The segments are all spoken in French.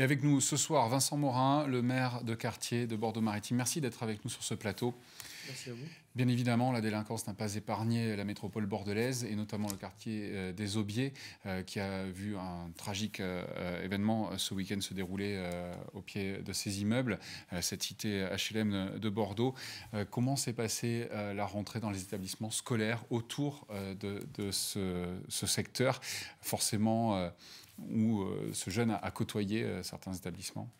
Et avec nous ce soir, Vincent Morin, le maire de quartier de Bordeaux-Maritime. Merci d'être avec nous sur ce plateau. Merci à vous. Bien évidemment, la délinquance n'a pas épargné la métropole bordelaise et notamment le quartier euh, des Aubiers, euh, qui a vu un tragique euh, événement ce week-end se dérouler au pied de ces immeubles, cette cité HLM de Bordeaux. comment s'est passée la rentrée dans les établissements scolaires autour de, ce, ce, secteur, forcément où ce jeune a, côtoyé euh, certains établissements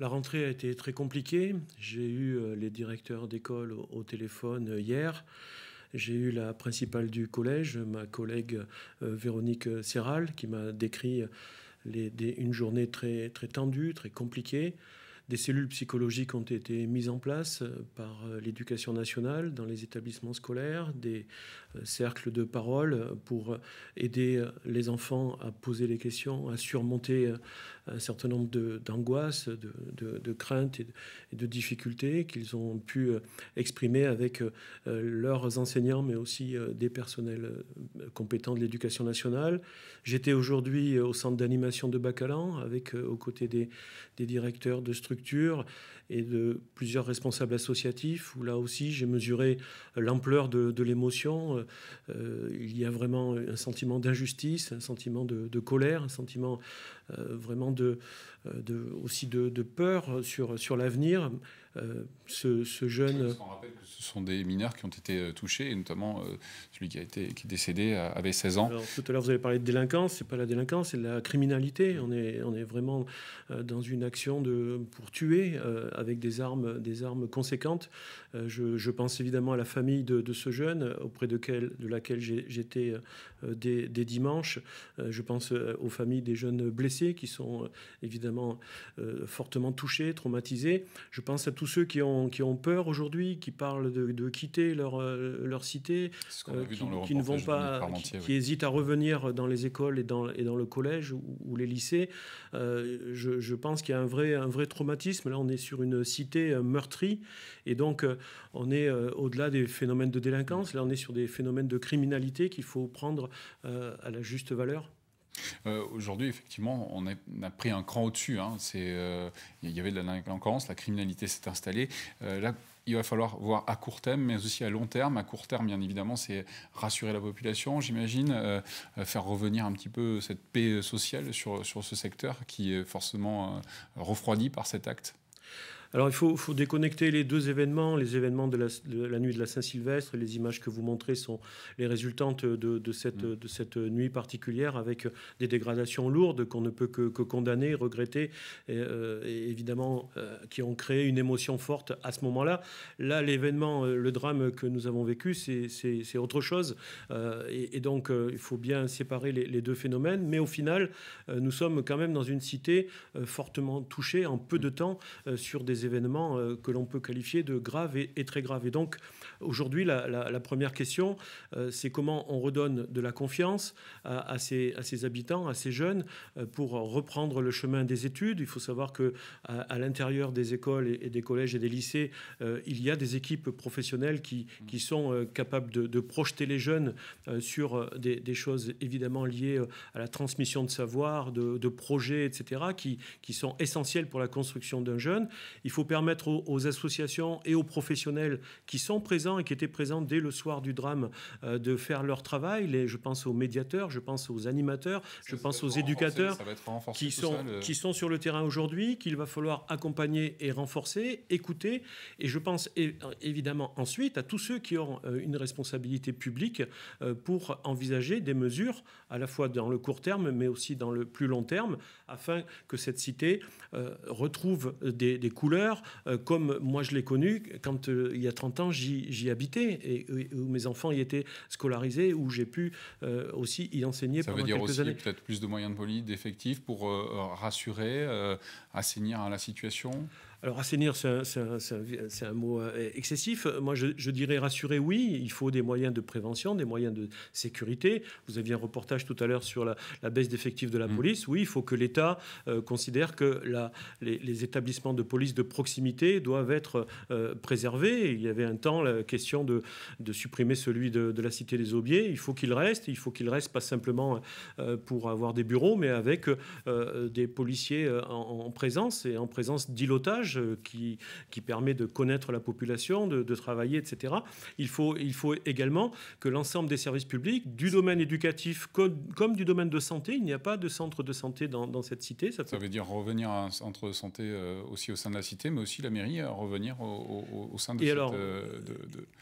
la rentrée a été très compliquée. J'ai eu euh, les directeurs d'école au téléphone euh, hier. J'ai eu la principale du collège, ma collègue Véronique Serral, qui m'a décrit une journée très, très tendue, très compliquée. Des cellules psychologiques ont été mises en place euh, par euh, l'éducation nationale dans les établissements scolaires, des euh, cercles de parole pour aider les enfants à poser les questions, à surmonter un certain nombre d'angoisses, de, de, de, craintes et de, difficultés qu'ils ont pu euh, exprimer avec euh, leurs enseignants, mais aussi euh, des personnels compétents de l'éducation nationale. J'étais aujourd'hui au centre d'animation de Bacalan, avec aux côtés des, des directeurs de structures et de plusieurs responsables associatifs, où là aussi j'ai mesuré l'ampleur de, l'émotion. Euh, il y a vraiment un sentiment d'injustice, un sentiment de, colère, un sentiment euh, vraiment de, euh, aussi de, peur sur, sur l'avenir. Euh, ce, ce, jeune. Parce on rappelle que ce sont des mineurs qui ont été euh, touchés, et notamment celui qui, a été, qui est décédé avait 16 ans. tout à l'heure, vous avez parlé de délinquance. C'est pas la délinquance, c'est la criminalité. On est, on est vraiment dans une action de, pour tuer avec des armes, des armes conséquentes. Je, pense évidemment à la famille de, ce jeune, auprès de, de laquelle j'étais des dès, dimanche. je pense aux familles des jeunes blessés qui sont évidemment euh, fortement touchés, traumatisés. Je pense à tous ceux qui ont, qui ont peur aujourd'hui, qui parlent de, quitter leur, euh, leur cité, euh, qui, ne vont pas, qui, hésitent à revenir dans les écoles et dans, et dans le collège ou, les lycées. je, je, pense qu'il y a un vrai, un vrai traumatisme. Là, on est sur une cité meurtrie et donc on est au-delà des phénomènes de délinquance. Là, on est sur des phénomènes de criminalité qu'il faut prendre à la juste valeur. Euh, aujourd'hui, effectivement, on, a pris un cran au-dessus. Hein. Euh, il y avait de la délinquance, la criminalité s'est installée. Euh, là, il va falloir voir à court terme, mais aussi à long terme. À court terme, bien évidemment, c'est rassurer la population, j'imagine, faire revenir un petit peu cette paix sociale sur, sur ce secteur qui est forcément refroidi par cet acte. Alors il faut, déconnecter les deux événements, les événements de la, nuit de la Saint-Sylvestre, les images que vous montrez sont les résultantes de, mm. cette, nuit particulière avec des dégradations lourdes qu'on ne peut que, condamner, regretter, et, euh, évidemment euh, qui ont créé une émotion forte à ce moment-là. Là, l'événement, euh, le drame que nous avons vécu, c'est autre chose. et, donc il faut bien séparer les, les, deux phénomènes, mais au final, nous sommes quand même dans une cité fortement touchée en peu de mm. temps sur des événements euh, que l'on peut qualifier de graves et, très graves. Et donc, aujourd'hui, la, première question, euh, c'est comment on redonne de la confiance à, ces, à ces, habitants, à ces jeunes, euh, pour reprendre le chemin des études. Il faut savoir que à, l'intérieur des écoles et, des collèges et des lycées, il y a des équipes professionnelles qui, qui sont capables de, projeter les jeunes sur des, choses évidemment liées à la transmission de savoir, de, projets, etc., qui, qui sont essentielles pour la construction d'un jeune. Il faut permettre aux, associations et aux professionnels qui sont présents et qui étaient présents dès le soir du drame euh, de faire leur travail. Les, je pense aux médiateurs, je pense aux animateurs, je pense aux éducateurs qui, sont, qui sont sur le terrain aujourd'hui, qu'il va falloir accompagner et renforcer, écouter. Et je pense euh, évidemment ensuite à tous ceux qui ont euh, une responsabilité publique pour envisager des mesures à la fois dans le court terme mais aussi dans le plus long terme afin que cette cité retrouve des couleurs euh, comme moi je l'ai connu quand euh, il y a 30 ans j'y habitais et, où mes enfants y étaient scolarisés, où j'ai pu euh, aussi y enseigner Ça pendant quelques années. Ça veut dire aussi peut-être plus de moyens de police, d'effectifs pour rassurer, assainir la situation alors assainir, c'est un, mot euh, excessif. Moi, je, dirais rassurer, oui, il faut des moyens de prévention, des moyens de sécurité. Vous aviez un reportage tout à l'heure sur la, baisse d'effectifs de la mmh. police. Oui, il faut que l'État euh, considère que les, établissements de police de proximité doivent être euh, préservés. Il y avait un temps la question de, supprimer celui de, la Cité des Aubiers. Il faut qu'il reste. Il faut qu'il reste pas simplement pour avoir des bureaux, mais avec des policiers en, en présence et en présence d'ilotage euh, qui, qui permet de connaître la population, de, travailler, etc. Il faut, il faut également que l'ensemble des services publics, du domaine éducatif comme, du domaine de santé, il n'y a pas de centre de santé dans, cette cité. Ça, veut dire revenir à un centre de santé euh, aussi au sein de la cité, mais aussi la mairie euh, revenir au, sein de, et alors,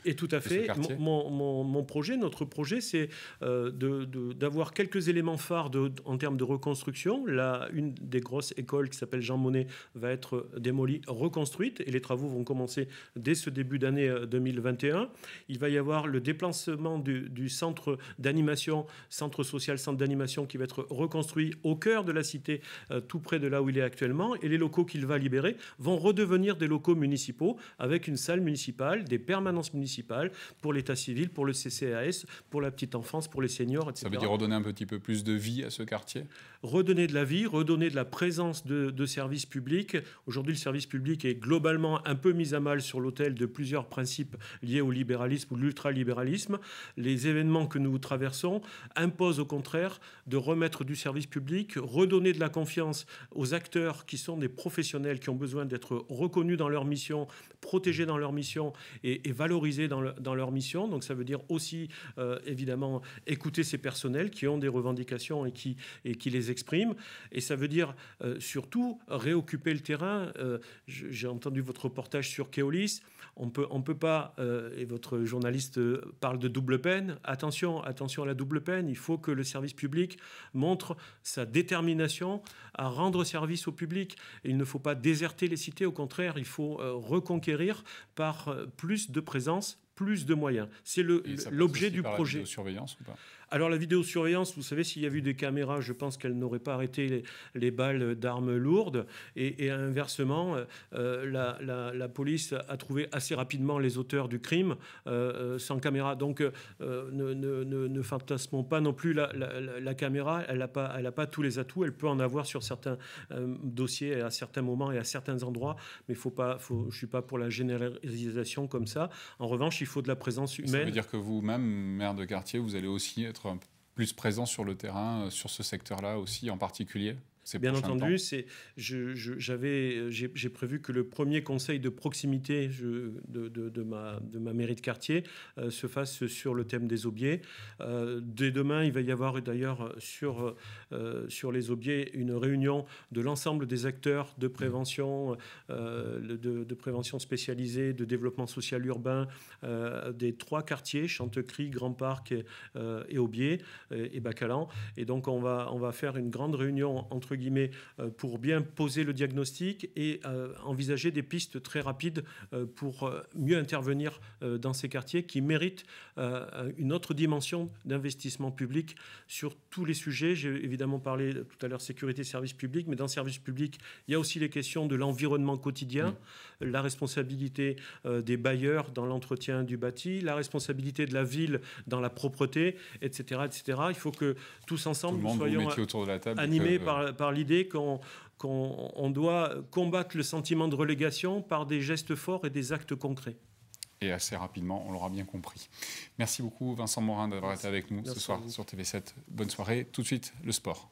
Et tout à fait. Mon, projet, notre projet, c'est d'avoir quelques éléments phares en termes de reconstruction. Là, une des grosses écoles qui s'appelle Jean Monnet va être démolie reconstruite et les travaux vont commencer dès ce début d'année 2021. Euh, il va y avoir le déplacement du, centre d'animation, centre social, centre d'animation qui va être reconstruit au cœur de la cité, euh, tout près de là où il est actuellement. Et les locaux qu'il va libérer vont redevenir des locaux municipaux avec une salle municipale, des permanences municipales pour l'état civil, pour le CCAS, pour la petite enfance, pour les seniors, etc. Ça veut dire redonner un petit peu plus de vie à ce quartier Redonner de la vie, redonner de la présence de, de services publics. Aujourd'hui, le service public est globalement un peu mis à mal sur l'autel de plusieurs principes liés au libéralisme ou l'ultralibéralisme. Les événements que nous traversons imposent au contraire de remettre du service public, redonner de la confiance aux acteurs qui sont des professionnels qui ont besoin d'être reconnus dans leur mission, protégés dans leur mission et, valorisés dans, leur mission. Donc ça veut dire aussi euh, évidemment écouter ces personnels qui ont des revendications et qui, et qui les expriment. Et ça veut dire euh, surtout réoccuper le terrain euh, j'ai entendu votre reportage sur Keolis. On peut, on peut pas, euh, et votre journaliste euh, parle de double peine. Attention, attention à la double peine. Il faut que le service public montre sa détermination à rendre service au public. il ne faut pas déserter les cités. Au contraire, il faut euh, reconquérir par plus de présence, plus de moyens. C'est l'objet du projet. La surveillance ou pas alors la vidéosurveillance, vous savez, s'il y a eu des caméras, je pense qu'elle n'aurait pas arrêté les, balles d'armes lourdes. Et, inversement, euh, euh, la, police a trouvé assez rapidement les auteurs du crime euh, sans caméra. Donc ne, fantasmons pas non plus la, caméra. Elle n'a pas, tous les atouts. Elle peut en avoir sur certains dossiers à certains moments et à certains endroits. Mais faut pas, je suis pas pour la généralisation comme ça. En revanche, il faut de la présence humaine. Ça veut dire que vous-même, maire de quartier, vous allez aussi plus présent sur le terrain, euh, sur ce secteur-là aussi en particulier Bien entendu, j'avais, j'ai, prévu que le premier conseil de proximité de, ma, de ma mairie de quartier euh, se fasse sur le thème des aubiers. Euh, dès demain, il va y avoir d'ailleurs sur, euh, sur les aubiers une réunion de l'ensemble des acteurs de prévention, de, prévention spécialisée, de développement social urbain des trois quartiers, Chantecry, Grand Parc et, Aubiers et, et Bacalan. Et donc, on va, on va faire une grande réunion entre guillemets, euh, pour bien poser le diagnostic et euh, envisager des pistes très rapides euh, pour mieux intervenir dans ces quartiers qui méritent une autre dimension d'investissement public sur tous les sujets. J'ai évidemment parlé tout à l'heure sécurité, service public, mais dans service public, il y a aussi les questions de l'environnement quotidien, mmh. la responsabilité des bailleurs dans l'entretien du bâti, la responsabilité de la ville dans la propreté, etc. etc. Il faut que tous ensemble, nous soyons animés par l'idée qu'on doit combattre le sentiment de relégation par des gestes forts et des actes concrets. Et assez rapidement, on l'aura bien compris. Merci beaucoup Vincent Morin d'avoir été avec nous ce soir sur TV7. Bonne soirée. Tout de suite, le sport.